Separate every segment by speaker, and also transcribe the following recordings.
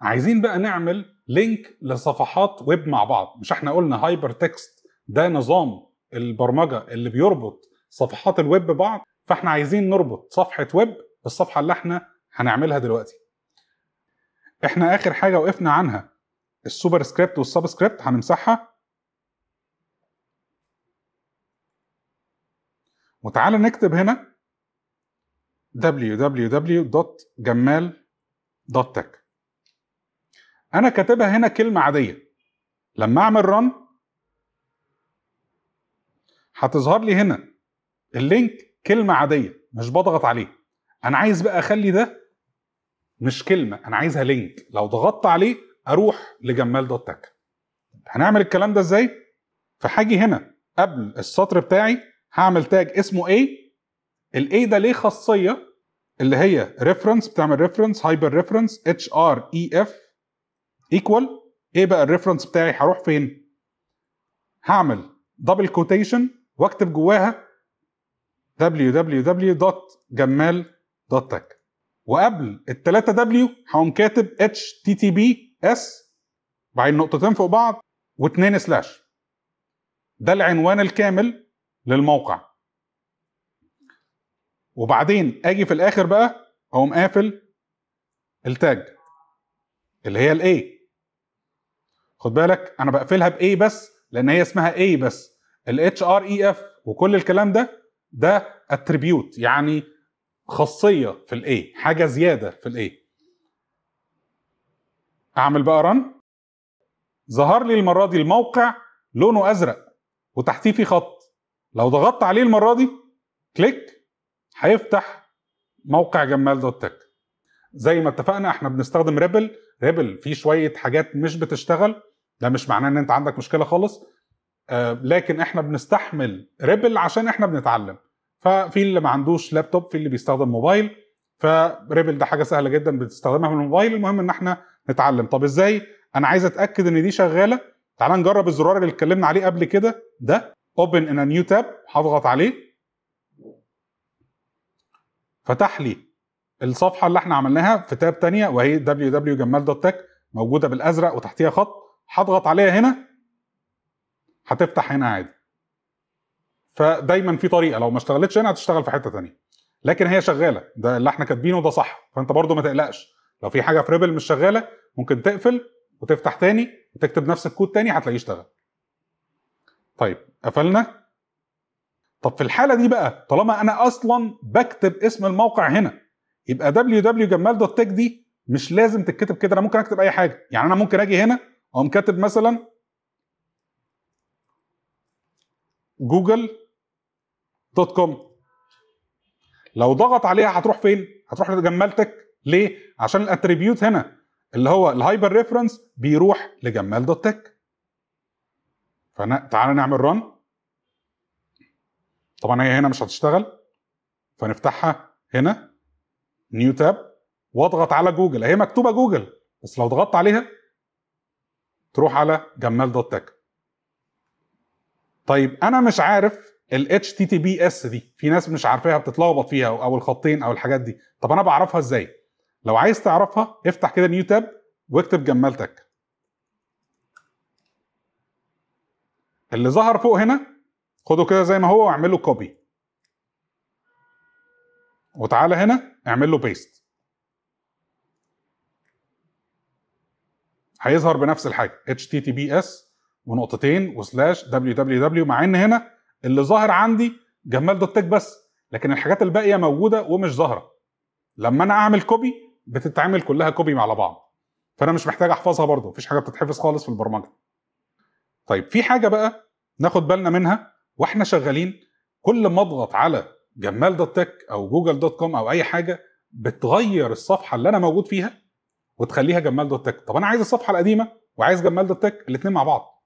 Speaker 1: عايزين بقى نعمل لينك لصفحات ويب مع بعض مش احنا قلنا هايبر تكست ده نظام البرمجه اللي بيربط صفحات الويب ببعض فاحنا عايزين نربط صفحه ويب بالصفحه اللي احنا هنعملها دلوقتي احنا اخر حاجه وقفنا عنها السوبر سكريبت والسبسكريبت هنمسحها وتعالى نكتب هنا www.jamal.tech انا كاتبها هنا كلمه عاديه لما اعمل رن هتظهر لي هنا اللينك كلمه عاديه مش بضغط عليه انا عايز بقى اخلي ده مش كلمه انا عايزها لينك لو ضغطت عليه اروح لجمال دوت تك هنعمل الكلام ده ازاي فهاجي هنا قبل السطر بتاعي هعمل تاج اسمه A ال A ده ليه خاصيه اللي هي ريفرنس بتعمل ريفرنس هايبر ريفرنس اتش ار اي اف ايكوال ايه بقى الريفرنس بتاعي هروح فين هعمل دبل كوتيشن واكتب جواها www.jamal.tech وقبل الثلاثة دبليو هقوم كاتب https بعدين نقطتين فوق بعض واتنين سلاش ده العنوان الكامل للموقع وبعدين اجي في الاخر بقى اقوم قافل التاج اللي هي الايه خد بالك انا بقفلها بايه بس لان هي اسمها ايه بس الاتش ار اي اف وكل الكلام ده ده اتريبيوت يعني خاصيه في الاي حاجه زياده في الاي اعمل بقى رن ظهر لي المره دي الموقع لونه ازرق وتحتيه في خط لو ضغطت عليه المره دي كليك هيفتح موقع جمال دوت تك زي ما اتفقنا احنا بنستخدم ريبل ريبل فيه شويه حاجات مش بتشتغل ده مش معناه ان انت عندك مشكله خالص آه لكن احنا بنستحمل ريبل عشان احنا بنتعلم ففي اللي ما عندوش لابتوب في اللي بيستخدم موبايل فريبل ده حاجه سهله جدا بتستخدمها من الموبايل المهم ان احنا نتعلم طب ازاي انا عايز اتاكد ان دي شغاله تعال نجرب الزرار اللي اتكلمنا عليه قبل كده ده اوبن ان نيو تاب هضغط عليه فتح لي الصفحه اللي احنا عملناها في تاب ثانيه وهي www.jamal.tech موجوده بالازرق وتحتيها خط هضغط عليها هنا هتفتح هنا عادي فدايما في طريقه لو ما اشتغلتش هنا هتشتغل في حته ثانيه لكن هي شغاله ده اللي احنا كاتبينه ده صح فانت برضو ما تقلقش لو في حاجه في ريبل مش شغاله ممكن تقفل وتفتح تاني وتكتب نفس الكود تاني هتلاقيه اشتغل طيب قفلنا طب في الحاله دي بقى طالما انا اصلا بكتب اسم الموقع هنا يبقى www.gmail.tech دي مش لازم تتكتب كده انا ممكن اكتب اي حاجه يعني انا ممكن اجي هنا اقوم كاتب مثلا جوجل دوت كوم لو ضغط عليها هتروح فين؟ هتروح لجمالتك ليه؟ عشان الاتريبيوت هنا اللي هو الهايبر ريفرنس بيروح لجمال دوت تك فانا تعالى نعمل ران طبعا هي هنا مش هتشتغل فنفتحها هنا نيو تاب واضغط على جوجل هي مكتوبه جوجل بس لو ضغطت عليها تروح على جمال دوت تك طيب انا مش عارف ال HTTPS دي في ناس مش عارفاها بتتلخبط فيها او الخطين او الحاجات دي طب انا بعرفها ازاي لو عايز تعرفها افتح كده نيو تاب واكتب جمال تك اللي ظهر فوق هنا خده كده زي ما هو واعمل له كوبي وتعالى هنا اعمل له بيست هيظهر بنفس الحاجه https ونقطتين وسلاش www مع ان هنا اللي ظاهر عندي جمال دوت تك بس لكن الحاجات الباقيه موجوده ومش ظاهره لما انا اعمل كوبي بتتعمل كلها كوبي مع بعض فانا مش محتاج احفظها برضه مفيش حاجه بتتحفظ خالص في البرمجه طيب في حاجه بقى ناخد بالنا منها واحنا شغالين كل ما اضغط على جمال دوت تك او جوجل دوت كوم او اي حاجه بتغير الصفحه اللي انا موجود فيها وتخليها جمال دوت تك طب انا عايز الصفحه القديمه وعايز جمال دوت تك الاثنين مع بعض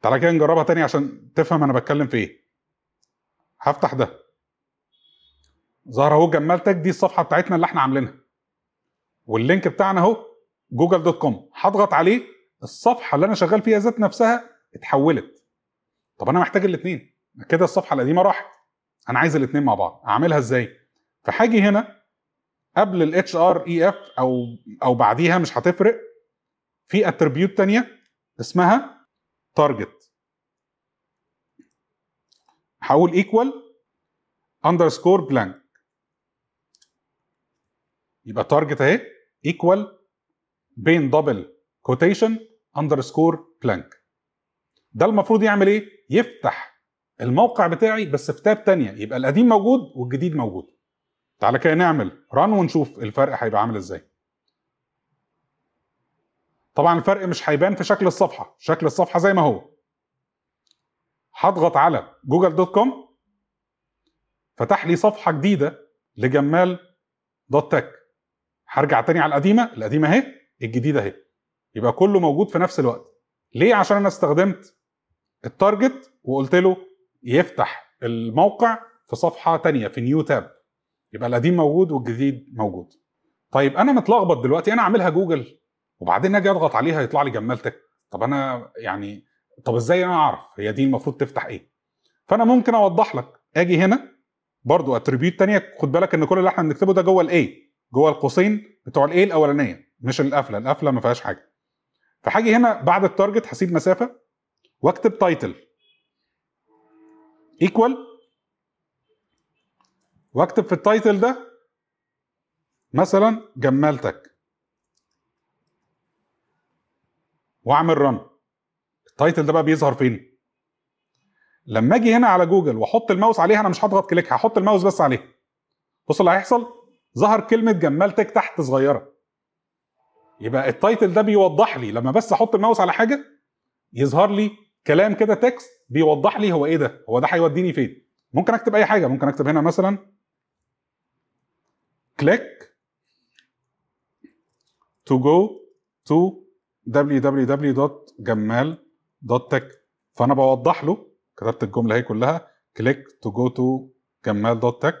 Speaker 1: تعالى كده نجربها تاني عشان تفهم انا بتكلم في ايه هفتح ده ظهر اهو جمال تك دي الصفحه بتاعتنا اللي احنا عاملينها واللينك بتاعنا اهو جوجل دوت كوم هضغط عليه الصفحه اللي انا شغال فيها ذات نفسها اتحولت طب انا محتاج الاثنين كده الصفحه القديمه راحت انا عايز الاثنين مع بعض اعملها ازاي فهاجي هنا قبل الاتش ار اي اف او او بعديها مش هتفرق في اتربيوت تانية اسمها تارجت هقول ايكوال اندرسكور بلانك يبقى تارجت اهي ايكوال بين دبل كوتيشن اندرسكور بلانك ده المفروض يعمل ايه؟ يفتح الموقع بتاعي بس في تاب تانية يبقى القديم موجود والجديد موجود تعالى كده نعمل ران ونشوف الفرق هيبقى عامل ازاي طبعا الفرق مش هيبان في شكل الصفحه شكل الصفحه زي ما هو هضغط على جوجل دوت كوم فتح لي صفحه جديده لجمال دوت تك هرجع تاني على القديمه القديمه اهي الجديده اهي يبقى كله موجود في نفس الوقت ليه عشان انا استخدمت التارجت وقلت له يفتح الموقع في صفحه تانية في نيو تاب يبقى القديم موجود والجديد موجود طيب انا متلخبط دلوقتي انا اعملها جوجل وبعدين اجي اضغط عليها يطلع لي جمالتك طب انا يعني طب ازاي انا اعرف هي دي المفروض تفتح ايه فانا ممكن اوضح لك اجي هنا برضو اتريبيوت تانية خد بالك ان كل اللي احنا بنكتبه ده جوه الاي جوه القوسين بتوع الايه الاولانيه مش القفله القفله ما فيهاش حاجه فحاجي هنا بعد التارجت هسيب مسافه واكتب تايتل ايكوال واكتب في التايتل ده مثلا جمالتك واعمل رن التايتل ده بقى بيظهر فين لما اجي هنا على جوجل واحط الماوس عليها انا مش هضغط كليك هحط الماوس بس عليها بص اللي هيحصل ظهر كلمه جمالتك تحت صغيره يبقى التايتل ده بيوضح لي لما بس احط الماوس على حاجه يظهر لي كلام كده تكست بيوضح لي هو ايه ده هو ده هيوديني فين ممكن اكتب اي حاجه ممكن اكتب هنا مثلا click to go to www.jamal.tech فانا بوضح له كتبت الجمله هي كلها كليك تو جو تو جمال دوت تك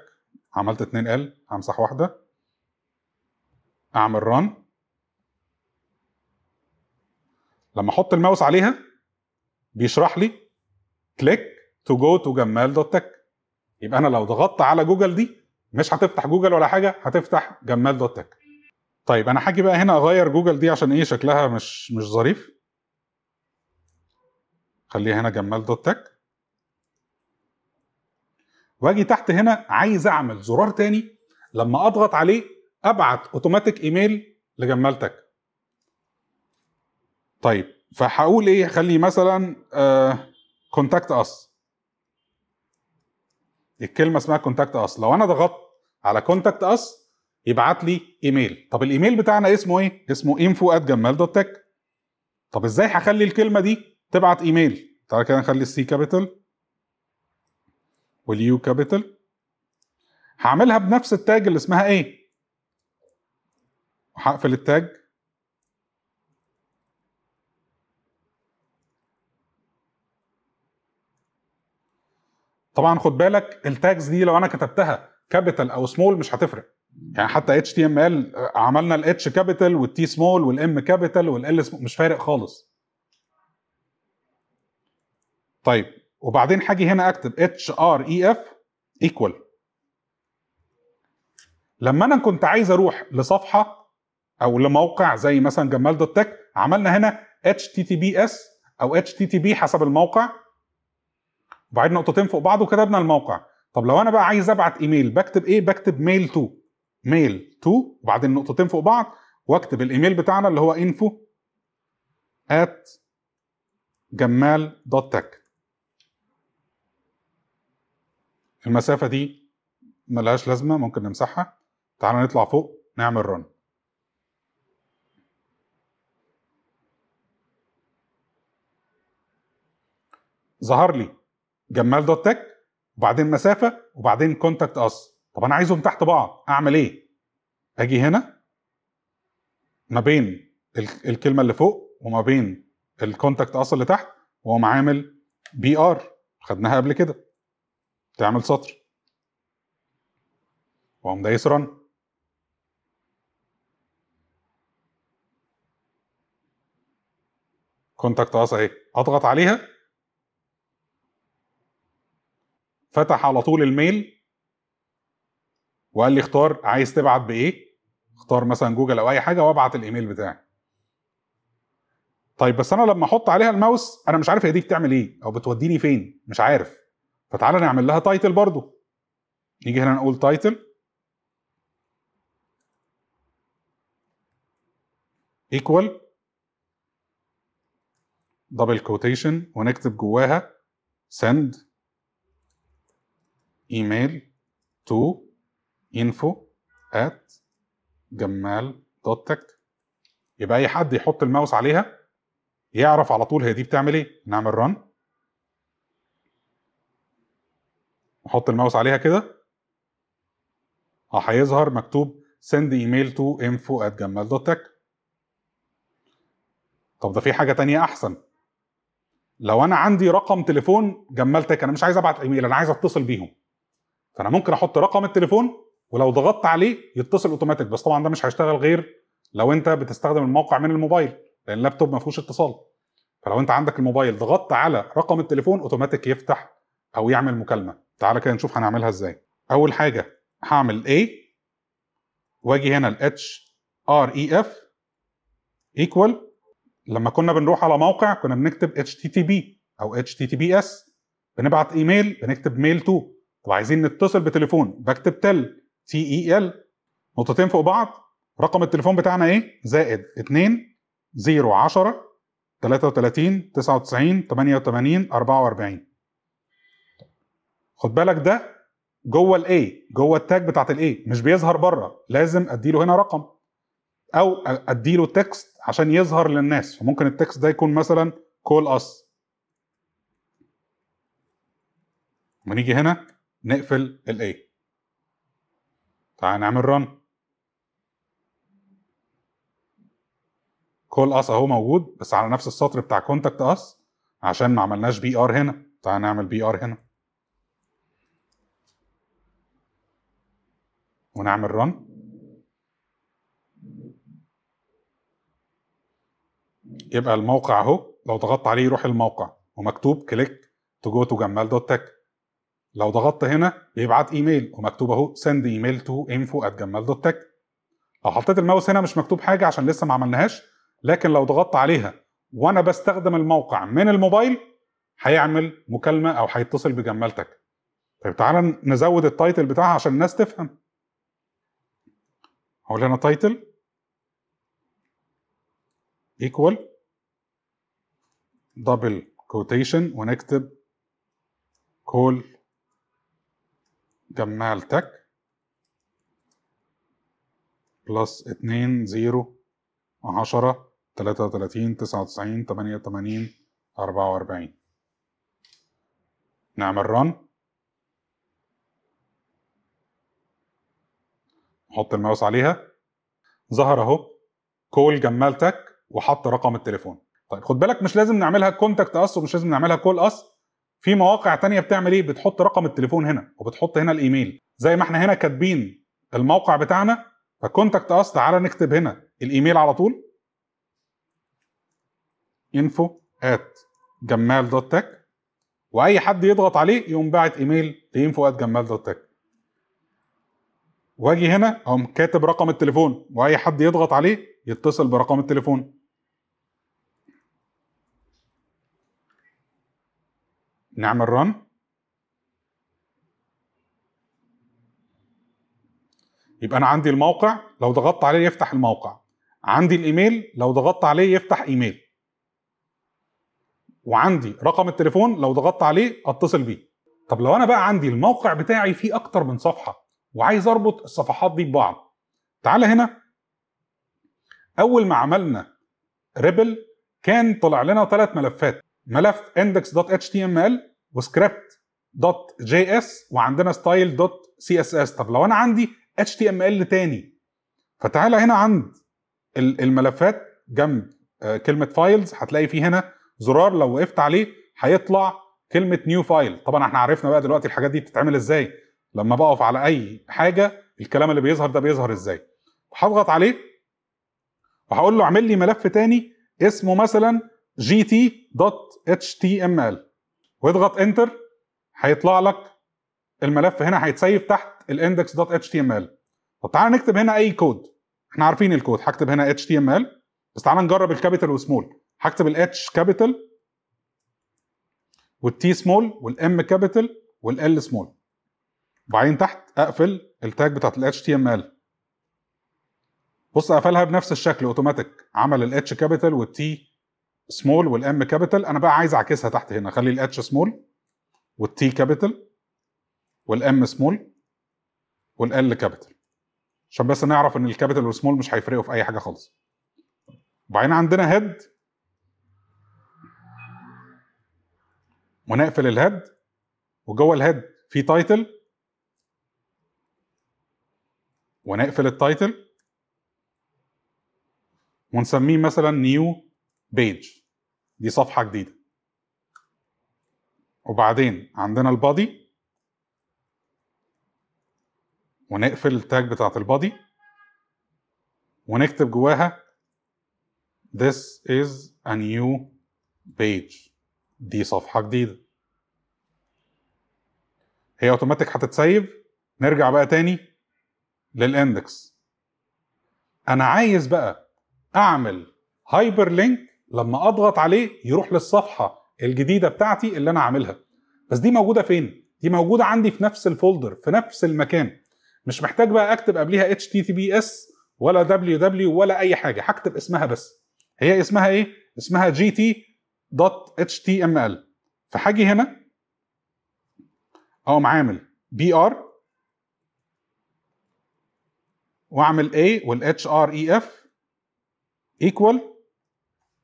Speaker 1: عملت 2 ال همسح واحده اعمل run لما احط الماوس عليها بيشرح لي كليك تو جو تو جمال دوت تك يبقى انا لو ضغطت على جوجل دي مش هتفتح جوجل ولا حاجه هتفتح جمال دوت تك طيب انا هاجي بقى هنا اغير جوجل دي عشان ايه شكلها مش مش ظريف خليها هنا جمال دوت تك واجي تحت هنا عايز اعمل زرار تاني لما اضغط عليه ابعت اوتوماتيك ايميل لجمال تك طيب فهقول ايه خلي مثلا كونتاكت آه، اس الكلمه اسمها كونتاكت اس لو انا ضغطت على كونتاكت اس يبعت لي ايميل طب الايميل بتاعنا اسمه ايه اسمه انفو جمال دوت تك طب ازاي هخلي الكلمه دي تبعت ايميل تعالى كده نخلي السي كابيتال واليو كابيتال هعملها بنفس التاج اللي اسمها ايه هقفل التاج طبعا خد بالك التاجز دي لو انا كتبتها كابيتال او سمول مش هتفرق يعني حتى اتش تي ام ال آه، عملنا الاتش كابيتال والتي سمول والام كابيتال والال مش فارق خالص طيب وبعدين هاجي هنا اكتب اتش ار اي اف ايكوال لما انا كنت عايز اروح لصفحه او لموقع زي مثلا جمال دوت تك عملنا هنا اتش تي تي بي اس او اتش تي تي بي حسب الموقع وبعدين نقطتين فوق بعض وكتبنا الموقع طب لو انا بقى عايز ابعت ايميل بكتب ايه بكتب ميل تو ميل تو وبعدين نقطتين فوق بعض واكتب الايميل بتاعنا اللي هو انفو ات جمال دوت تك المسافه دي ملهاش لازمه ممكن نمسحها تعالى نطلع فوق نعمل رن ظهر لي جمال دوت تك وبعدين مسافه وبعدين كونتاكت اس طب انا عايزهم تحت بعض اعمل ايه اجي هنا ما بين الكلمه اللي فوق وما بين الكونتاكت اس اللي تحت واقوم عامل بي ار خدناها قبل كده تعمل سطر واقوم دايس رن كونتاكت اس اهي اضغط عليها فتح على طول الميل وقال لي اختار عايز تبعت بايه اختار مثلا جوجل او اي حاجه وابعت الايميل بتاعي طيب بس انا لما احط عليها الماوس انا مش عارف هي دي بتعمل ايه او بتوديني فين مش عارف فتعالى نعمل لها تايتل برضو نيجي هنا نقول تايتل ايكوال دبل كوتيشن ونكتب جواها send ايميل to info at جمال دوت تك يبقى اي حد يحط الماوس عليها يعرف على طول هي دي بتعمل ايه نعمل رن نحط الماوس عليها كده هيظهر مكتوب send email to info at تك طب ده في حاجه تانية احسن لو انا عندي رقم تليفون جمال تك انا مش عايز ابعت ايميل انا عايز اتصل بيهم فانا ممكن احط رقم التليفون ولو ضغطت عليه يتصل اوتوماتيك بس طبعا ده مش هيشتغل غير لو انت بتستخدم الموقع من الموبايل لان اللابتوب ما فيهوش اتصال فلو انت عندك الموبايل ضغطت على رقم التليفون اوتوماتيك يفتح او يعمل مكالمه تعالى كده نشوف هنعملها ازاي اول حاجه هعمل A واجي هنا ال HREF equal لما كنا بنروح على موقع كنا بنكتب HTTP او HTTPS بنبعت ايميل بنكتب ميل تو طب عايزين نتصل بتليفون بكتب تل تي اي ال نقطتين فوق بعض رقم التليفون بتاعنا ايه زائد 2 0 10 33 99 88 44 خد بالك ده جوه الاي جوه التاج بتاعت الاي مش بيظهر بره لازم اديله هنا رقم او اديله تكست عشان يظهر للناس فممكن التكست ده يكون مثلا كول اس ونيجي هنا نقفل A. تعال نعمل رن كول اس اهو موجود بس على نفس السطر بتاع كونتاكت اس عشان ما عملناش بي ار هنا تعال نعمل بي ار هنا ونعمل رن يبقى الموقع اهو لو ضغطت عليه يروح الموقع ومكتوب كليك تو جو تو جمال دوت تك لو ضغطت هنا بيبعت ايميل ومكتوب اهو send email to info at تك لو حطيت الماوس هنا مش مكتوب حاجه عشان لسه ما عملناهاش لكن لو ضغطت عليها وانا بستخدم الموقع من الموبايل هيعمل مكالمه او هيتصل بجمالتك طيب تعالى نزود التايتل بتاعها عشان الناس تفهم هقول هنا تايتل ايكوال دبل كوتيشن ونكتب كول جمع التك بلس اتنين زيرو عشرة تلاتة وتلاتين تسعة وتسعين تمانية وتمانين أربعة وأربعين نعمل رن نحط الماوس عليها ظهر اهو كول جمالتك وحط رقم التليفون طيب خد بالك مش لازم نعملها كونتاكت اس ومش لازم نعملها كول اس في مواقع تانية بتعمل ايه بتحط رقم التليفون هنا وبتحط هنا الايميل زي ما احنا هنا كاتبين الموقع بتاعنا فكونتاكت اس تعالى نكتب هنا الايميل على طول info at جمال دوت تك واي حد يضغط عليه يقوم باعت ايميل لانفو ات جمال دوت تك واجي هنا اقوم كاتب رقم التليفون واي حد يضغط عليه يتصل برقم التليفون نعمل رن يبقى انا عندي الموقع لو ضغطت عليه يفتح الموقع عندي الايميل لو ضغطت عليه يفتح ايميل وعندي رقم التليفون لو ضغطت عليه اتصل بيه طب لو انا بقى عندي الموقع بتاعي فيه اكتر من صفحه وعايز اربط الصفحات دي ببعض تعالى هنا اول ما عملنا ريبل كان طلع لنا ثلاث ملفات ملف index.html وscript.js وعندنا style.css طب لو انا عندي html تاني فتعالى هنا عند الملفات جنب آه، كلمه فايلز هتلاقي فيه هنا زرار لو وقفت عليه هيطلع كلمه نيو فايل طبعا احنا عرفنا بقى دلوقتي الحاجات دي بتتعمل ازاي لما بقف على اي حاجه الكلام اللي بيظهر ده بيظهر ازاي هضغط عليه وهقول له اعمل لي ملف تاني اسمه مثلا جي تي دوت اتش تي ام ال واضغط انتر هيطلع لك الملف هنا هيتسيف تحت الاندكس دوت اتش تي ام ال طب تعالى نكتب هنا اي كود احنا عارفين الكود هكتب هنا اتش تي ام ال بس تعالى نجرب الكابيتال والسمول هكتب الاتش كابيتال والتي سمول والام كابيتال والال سمول وبعدين تحت اقفل التاج بتاعت الاتش تي ام ال بص قفلها بنفس الشكل اوتوماتيك عمل الاتش كابيتال والتي سمول والام كابيتال انا بقى عايز اعكسها تحت هنا اخلي الاتش سمول والتي كابيتال والام سمول والال كابيتال عشان بس نعرف ان الكابيتال والسمول مش هيفرقوا في اي حاجه خالص وبعدين عندنا هيد ونقفل الهيد وجوه الهيد في تايتل ونقفل التايتل ونسميه مثلا نيو بيج دي صفحه جديده وبعدين عندنا البادي ونقفل التاج بتاعت البادي ونكتب جواها This is a new page دي صفحة جديدة هي اوتوماتيك هتتسيف نرجع بقى تاني للاندكس انا عايز بقى اعمل هايبر لينك لما اضغط عليه يروح للصفحه الجديده بتاعتي اللي انا عاملها بس دي موجوده فين دي موجوده عندي في نفس الفولدر في نفس المكان مش محتاج بقى اكتب قبليها https ولا دبليو ولا اي حاجه هكتب اسمها بس هي اسمها ايه اسمها gt.html فهاجي هنا اقوم عامل br واعمل a اي اف equal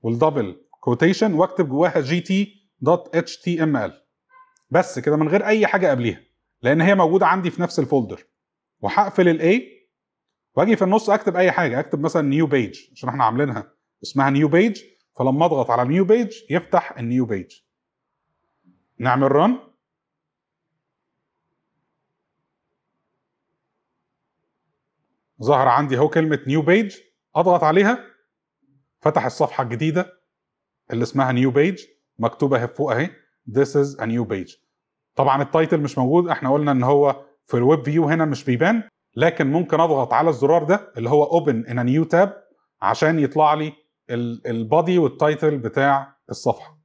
Speaker 1: والدبل كوتيشن واكتب جواها جي تي دوت اتش تي ام ال بس كده من غير اي حاجه قبليها لان هي موجوده عندي في نفس الفولدر وهقفل الاي واجي في النص اكتب اي حاجه اكتب مثلا نيو بيج عشان احنا عاملينها اسمها نيو بيج فلما اضغط على نيو بيج يفتح النيو بيج نعمل رن ظهر عندي اهو كلمه نيو بيج اضغط عليها فتح الصفحه الجديده اللي اسمها نيو بيج مكتوبه فوق اهي this is a new page طبعا التايتل مش موجود احنا قلنا ان هو في الويب فيو هنا مش بيبان لكن ممكن اضغط على الزرار ده اللي هو open in a new tab عشان يطلع لي البادي والتايتل بتاع الصفحه